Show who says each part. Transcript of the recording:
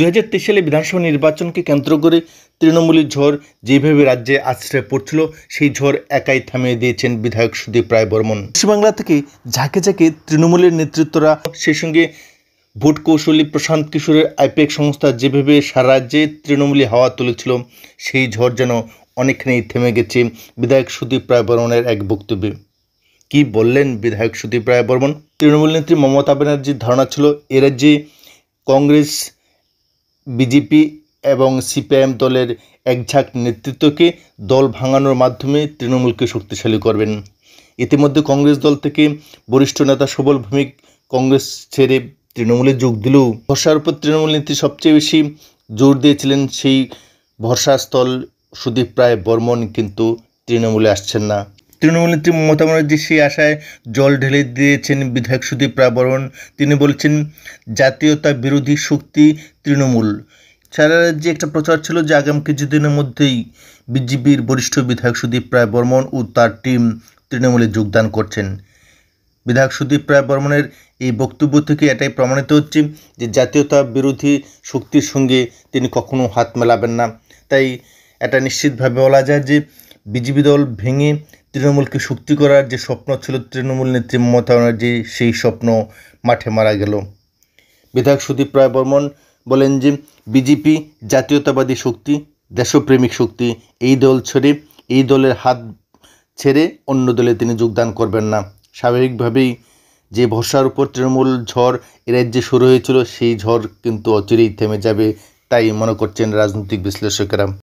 Speaker 1: দুই সালে বিধানসভা নির্বাচনকে কেন্দ্র করে তৃণমূলের ঝড় যেভাবে রাজ্যে আশ্রয় পড়ছিল সেই ঝড় একাই থামিয়ে দিয়েছেন বিধায়ক সুদীপ রায় বর্মন পশ্চিমবাংলা থেকে ঝাঁকে ঝাঁকে তৃণমূলের নেতৃত্বরা সেই সঙ্গে ভোট কৌশলী প্রশান্ত কিশোরের আইপেক সংস্থা যেভাবে সারা রাজ্যে তৃণমূলী হাওয়া তুলেছিল সেই ঝড় যেন অনেকখানি থেমে গেছে বিধায়ক সুদীপ রায় বর্মনের এক বক্তব্যে কি বললেন বিধায়ক সুদীপ রায় বর্মন তৃণমূল নেত্রী মমতা ব্যানার্জির ধারণা ছিল এ রাজ্যে কংগ্রেস বিজেপি এবং সিপিআইএম দলের একঝাঁক নেতৃত্বকে দল ভাঙানোর মাধ্যমে তৃণমূলকে শক্তিশালী করবেন ইতিমধ্যে কংগ্রেস দল থেকে বরিষ্ঠ নেতা সবল ভৌমিক কংগ্রেস ছেড়ে তৃণমূলে যোগ দিলেও ভরসার উপর তৃণমূল নীতি সবচেয়ে বেশি জোর দিয়েছিলেন সেই ভরসাস্থল সুদীপ রায় বর্মন কিন্তু তৃণমূলে আসছেন না তৃণমূল নেত্রী মমতা ব্যানার্জি সেই আশায় জল ঢেলে দিয়েছেন বিধায়ক সুদীপ রাবরণ তিনি বলছেন জাতীয়তা বিরোধী শক্তি তৃণমূল সারা রাজ্যে একটা প্রচার ছিল যে আগামী কিছুদিনের মধ্যেই বিজেপির বরিষ্ঠ বিধায়ক সুদীপ রায় বর্মন ও তার টিম তৃণমূলে যোগদান করছেন বিধায়ক সুদীপ রায় বর্মনের এই বক্তব্য থেকে এটাই প্রমাণিত হচ্ছে যে জাতীয়তা বিরোধী শক্তির সঙ্গে তিনি কখনো হাত মেলাবেন না তাই এটা নিশ্চিতভাবে বলা যায় যে বিজেপি দল ভেঙে তৃণমূলকে শক্তি করার যে স্বপ্ন ছিল তৃণমূল নেত্রী মমতা ব্যানার্জি সেই স্বপ্ন মাঠে মারা গেল বিধায়ক সুদীপ রায় বর্মন বলেন যে বিজেপি জাতীয়তাবাদী শক্তি দেশপ্রেমিক শক্তি এই দল ছেড়ে এই দলের হাত ছেড়ে অন্য দলে তিনি যোগদান করবেন না স্বাভাবিকভাবেই যে ভরসার উপর তৃণমূল ঝড় এ রাজ্যে শুরু হয়েছিল সেই ঝড় কিন্তু অচিরেই থেমে যাবে তাই মনে করছেন রাজনৈতিক বিশ্লেষকেরা